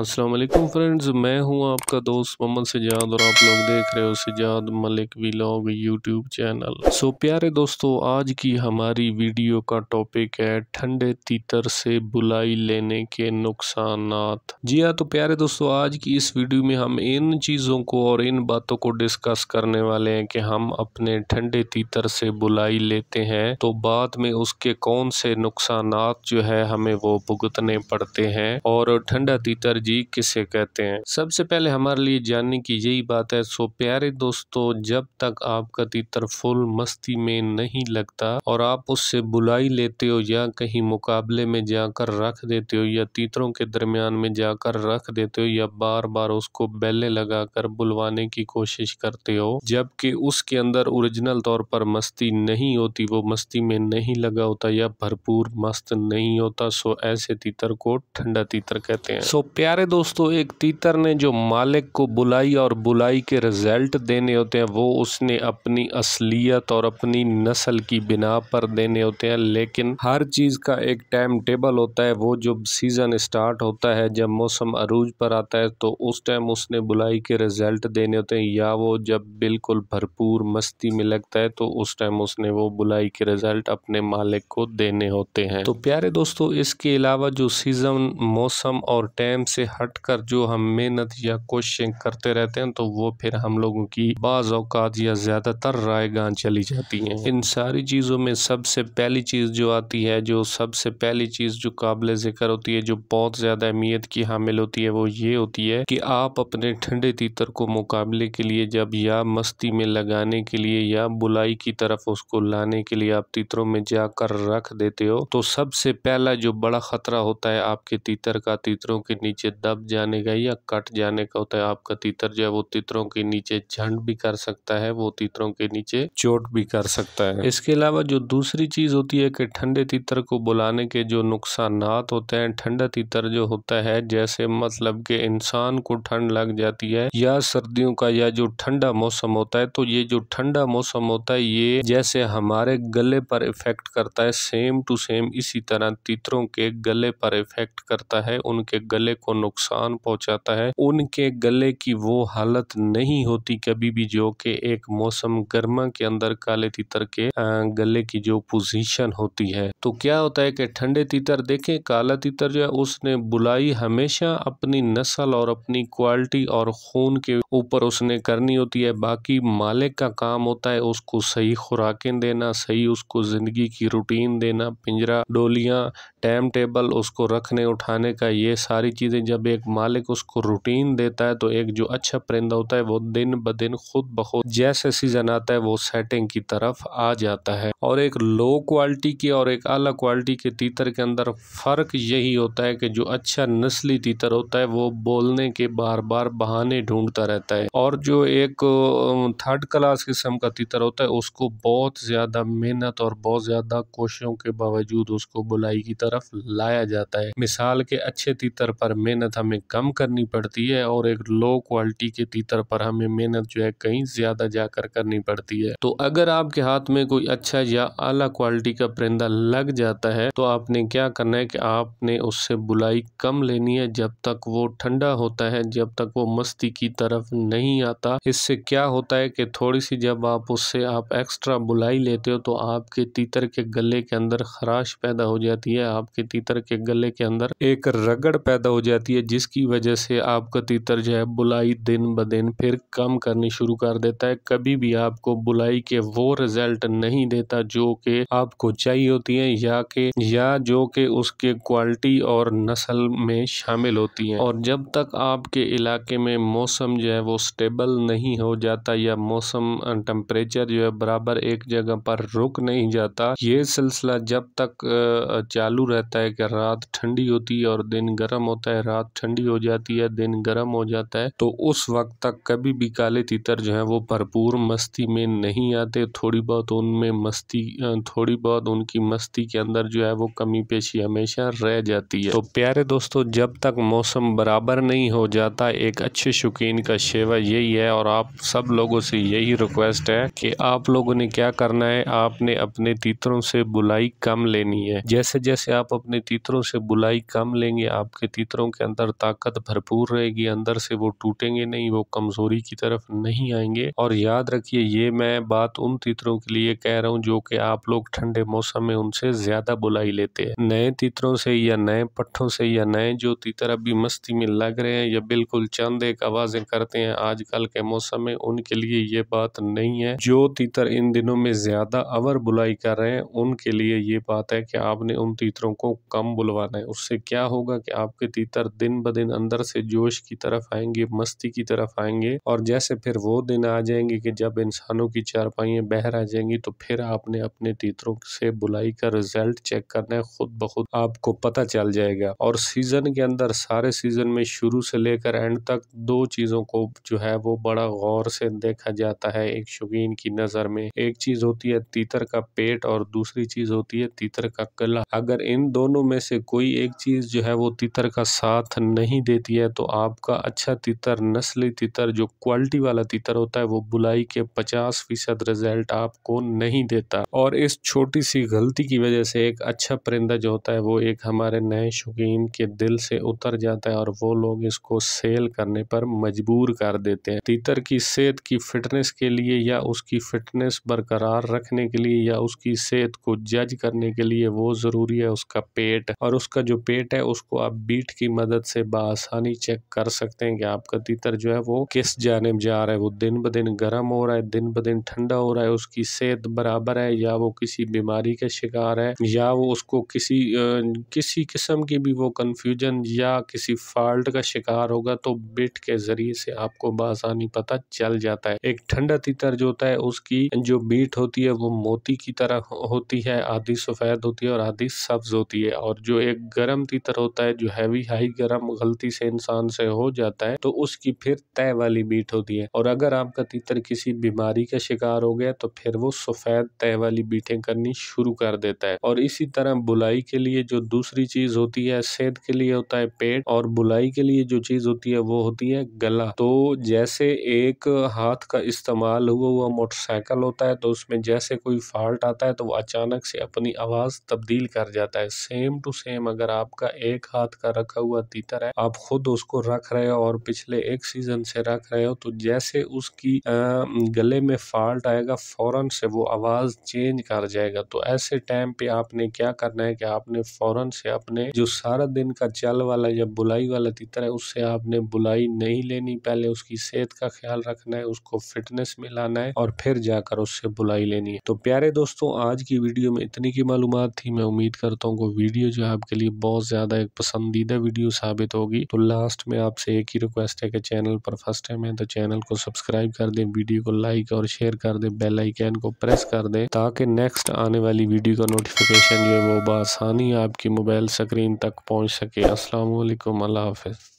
Aslam friends मैं हूं आपका दोस्त मोहम्मद सजाद और आप लोग देख रहे हो Sajad Malik vlog YouTube channel so प्यारे दोस्तों आज की हमारी वीडियो का टॉपिक है ठंडे तीतर से बुलाई लेने के नुकसान जी हाँ तो प्यारे दोस्तों आज की इस वीडियो में हम इन चीज़ों को और इन बातों को डिस्कस करने वाले हैं कि हम अपने ठंडे तीतर से बुलाई लेते हैं तो बाद में उसके कौन से नुकसान जो है हमें वो भुगतने पड़ते हैं और ठंडा तीतर एलर्जी किसे कहते हैं सबसे पहले हमारे लिए जानने की यही बात है सो प्यारे दोस्तों जब तक आपका तीतर फुल मस्ती में नहीं लगता और आप उससे बुलाई लेते हो या कहीं मुकाबले में जाकर रख देते हो या तीतरों के दरमियान में जाकर रख देते हो या बार बार उसको बेले लगाकर बुलवाने की कोशिश करते हो जबकि उसके अंदर ओरिजिनल तौर पर मस्ती नहीं होती वो मस्ती में नहीं लगा होता या भरपूर मस्त नहीं होता सो ऐसे तीतर को ठंडा तीतर कहते हैं सो प्यार प्यारे दोस्तों एक तीतर ने जो मालिक को बुलाई और बुलाई के रिज़ल्ट देने होते हैं वो उसने अपनी असलियत और अपनी नस्ल की बिना पर देने होते हैं लेकिन हर चीज़ का एक टाइम टेबल होता है वो जब सीज़न स्टार्ट होता है जब मौसम अरूज पर आता है तो उस टाइम उसने बुलाई के रिज़ल्ट देने होते हैं या वो जब बिल्कुल भरपूर मस्ती में लगता है तो उस टाइम उसने वो बुलाई के रिज़ल्ट अपने मालिक को देने होते हैं तो प्यारे दोस्तों इसके अलावा जो सीज़न मौसम और टाइम से हट कर जो हम मेहनत या कोशिशें करते रहते हैं तो वो फिर हम लोगों की बाज़ अवकात या ज़्यादातर गां चली जाती हैं इन सारी चीज़ों में सबसे पहली चीज़ जो आती है जो सबसे पहली चीज़ जो काबिल ज़िक्र होती है जो बहुत ज़्यादा अहमियत की हामिल होती है वो ये होती है कि आप अपने ठंडे तीतर को मुकाबले के लिए जब या मस्ती में लगाने के लिए या बुलाई की तरफ उसको लाने के लिए आप तीतरों में जाकर रख देते हो तो सबसे पहला जो बड़ा ख़तरा होता है आपके तीतर का तीतरों के नीचे नीचे दब जाने का या कट जाने का होता है आपका तीतर जो है वो तीतरों के नीचे झंड भी कर सकता है वो तीतरों के नीचे चोट भी कर सकता है इसके अलावा जो दूसरी चीज़ होती है कि ठंडे तीतर को बुलाने के जो नुकसान होते हैं ठंडा तीतर जो होता है जैसे मतलब के इंसान को ठंड लग जाती है या सर्दियों का या जो ठंडा मौसम होता है तो ये जो ठंडा मौसम होता है ये जैसे हमारे गले पर इफेक्ट करता है सेम टू सेम इसी तरह तीतरों के गले पर इफेक्ट करता है उनके गले को नुकसान पहुंचाता है उनके गले की वो हालत नहीं होती कभी भी जो कि एक मौसम गर्मा के अंदर काले तीतर के गले की जो पोजीशन होती है तो क्या होता है कि ठंडे तीतर देखें काला तीतर जो है उसने बुलाई हमेशा अपनी नस्ल और अपनी क्वालिटी और खून के ऊपर उसने करनी होती है बाकी मालिक का काम होता है उसको सही खुराकें देना सही उसको ज़िंदगी की रूटीन देना पिंजरा डोलियां टाइम टेबल उसको रखने उठाने का ये सारी चीज़ें जब एक मालिक उसको रूटीन देता है तो एक जो अच्छा परिंदा होता है वो दिन ब दिन खुद ब खुद जैसे सीज़न आता है वो सेटिंग की तरफ आ जाता है और एक लो क्वालिटी के और एक अला क्वालिटी के तीतर के अंदर फ़र्क यही होता है कि जो अच्छा नस्ली तीतर होता है वो बोलने के बार बार बहाने ढूंढता रहता है और जो एक थर्ड क्लास किस्म का तीतर होता है उसको बहुत ज़्यादा मेहनत और बहुत ज़्यादा कोशिशों के बावजूद उसको बुलाई की तरफ लाया जाता है मिसाल के अच्छे तीतर पर मेहनत मेहनत हमें कम करनी पड़ती है और एक लो क्वालिटी के तीतर पर हमें मेहनत जो है कहीं ज़्यादा जाकर करनी पड़ती है तो अगर आपके हाथ में कोई अच्छा या आला क्वालिटी का परिंदा लग जाता है तो आपने क्या करना है कि आपने उससे बुलाई कम लेनी है जब तक वो ठंडा होता है जब तक वो मस्ती की तरफ नहीं आता इससे क्या होता है कि थोड़ी सी जब आप उससे आप एक्स्ट्रा बुलाई लेते हो तो आपके तीतर के गले के अंदर खराश पैदा हो जाती है आपके तीतर के गले के अंदर एक रगड़ पैदा हो जाती जाती है जिसकी वजह से आपका तीतर जो है बुलाई दिन ब दिन फिर कम करनी शुरू कर देता है कभी भी आपको बुलाई के वो रिजल्ट नहीं देता जो कि आपको चाहिए होती है या के या जो कि उसके क्वालिटी और नस्ल में शामिल होती है और जब तक आपके इलाके में मौसम जो है वो स्टेबल नहीं हो जाता या मौसम टेम्परेचर जो है बराबर एक जगह पर रुक नहीं जाता ये सिलसिला जब तक चालू रहता है कि रात ठंडी होती है और दिन गर्म होता है रात ठंडी हो जाती है दिन गर्म हो जाता है तो उस वक्त तक कभी भी काले तीतर जो है वो भरपूर मस्ती में नहीं आते थोड़ी बहुत उनमें मस्ती थोड़ी बहुत उनकी मस्ती के अंदर जो है वो कमी पेशी हमेशा रह जाती है तो प्यारे दोस्तों जब तक मौसम बराबर नहीं हो जाता एक अच्छे शौकीन का शेवा यही है और आप सब लोगों से यही रिक्वेस्ट है कि आप लोगों ने क्या करना है आपने अपने तीतरों से बुलाई कम लेनी है जैसे जैसे आप अपने तीतरों से बुलाई कम लेंगे आपके तीतरों के अंदर ताकत भरपूर रहेगी अंदर से वो टूटेंगे नहीं वो कमज़ोरी की तरफ नहीं आएंगे और याद रखिए ये मैं बात उन तितरों के लिए कह रहा हूँ जो कि आप लोग ठंडे मौसम में उनसे ज़्यादा बुलाई लेते हैं नए तितरों से या नए पट्टों से या नए जो तितर अभी मस्ती में लग रहे हैं या बिल्कुल चंद एक आवाज़ें करते हैं आजकल के मौसम में उनके लिए ये बात नहीं है जो तीतर इन दिनों में ज़्यादा अवर बुलाई कर रहे हैं उनके लिए ये बात है कि आपने उन तीतरों को कम बुलवाना है उससे क्या होगा कि आपके तीतर अंदर दिन ब दिन अंदर से जोश की तरफ आएंगे मस्ती की तरफ आएंगे और जैसे फिर वो दिन आ जाएंगे कि जब इंसानों की चारपाइयाँ बहर आ जाएंगी तो फिर आपने अपने तीतरों से बुलाई का रिजल्ट चेक करना है खुद ब खुद आपको पता चल जाएगा और सीजन के अंदर सारे सीजन में शुरू से लेकर एंड तक दो चीजों को जो है वो बड़ा गौर से देखा जाता है एक शौकीन की नजर में एक चीज होती है तीतर का पेट और दूसरी चीज होती है तीतर का गला अगर इन दोनों में से कोई एक चीज जो है वो तीतर का साथ साथ नहीं देती है तो आपका अच्छा तितर नस्ली तितर जो क्वालिटी वाला तितर होता है वो बुलाई के पचास फीसद रिजल्ट आपको नहीं देता और इस छोटी सी गलती की वजह से एक अच्छा परिंदा जो होता है वो एक हमारे नए शौकीन के दिल से उतर जाता है और वो लोग इसको सेल करने पर मजबूर कर देते हैं तीतर की सेहत की फिटनेस के लिए या उसकी फिटनेस बरकरार रखने के लिए या उसकी सेहत को जज करने के लिए वो ज़रूरी है उसका पेट और उसका जो पेट है उसको आप बीट की मदद मदद से बसानी चेक कर सकते हैं कि आपका तीतर जो है वो किस जानब जा रहा है वो दिन ब दिन गर्म हो रहा है दिन ब दिन ठंडा हो रहा है उसकी सेहत बराबर है या वो किसी बीमारी का शिकार है या वो उसको किसी किसी किस्म की भी वो कन्फ्यूजन या किसी फॉल्ट का शिकार होगा तो बिट के ज़रिए से आपको बसानी पता चल जाता है एक ठंडा तीतर जो होता है उसकी जो बीट होती है वो मोती की तरह होती है आधी सफ़ेद होती है और आधी सब्ज़ होती है और जो एक गर्म तीतर होता है जो हैवी हाई गर्म गलती से इंसान से हो जाता है तो उसकी फिर तय वाली बीट होती है और अगर आपका तीतर किसी बीमारी का शिकार हो गया तो फिर वो सफेद तय वाली बीटें करनी शुरू कर देता है और इसी तरह बुलाई के लिए जो दूसरी चीज होती है सेहत के लिए होता है पेट और बुलाई के लिए जो चीज होती है वो होती है गला तो जैसे एक हाथ का इस्तेमाल हुआ हुआ मोटरसाइकिल होता है तो उसमें जैसे कोई फॉल्ट आता है तो वो अचानक से अपनी आवाज तब्दील कर जाता है सेम टू सेम अगर आपका एक हाथ का रखा हुआ तीतर है आप खुद उसको रख रहे हो और पिछले एक सीजन से रख रहे हो तो जैसे उसकी गले में फॉल्ट आएगा फ़ौरन से वो आवाज़ चेंज कर जाएगा तो ऐसे टाइम पे आपने क्या करना है कि आपने फ़ौरन से अपने जो सारा दिन का चल वाला या बुलाई वाला तीतर है उससे आपने बुलाई नहीं लेनी पहले उसकी सेहत का ख्याल रखना है उसको फिटनेस में लाना है और फिर जाकर उससे बुलाई लेनी है तो प्यारे दोस्तों आज की वीडियो में इतनी की मालूम थी मैं उम्मीद करता हूँ वीडियो जो आपके लिए बहुत ज़्यादा एक पसंदीदा वीडियो साबित होगी तो लास्ट में आपसे एक ही रिक्वेस्ट है कि चैनल पर फर्स्ट टाइम है तो चैनल को सब्सक्राइब कर दें वीडियो को लाइक और शेयर कर दें बेल आइकन को प्रेस कर दें ताकि नेक्स्ट आने वाली वीडियो का नोटिफिकेशन जो है वो बसानी आपकी मोबाइल स्क्रीन तक पहुँच सके असलकम अल्लाह हाफिज़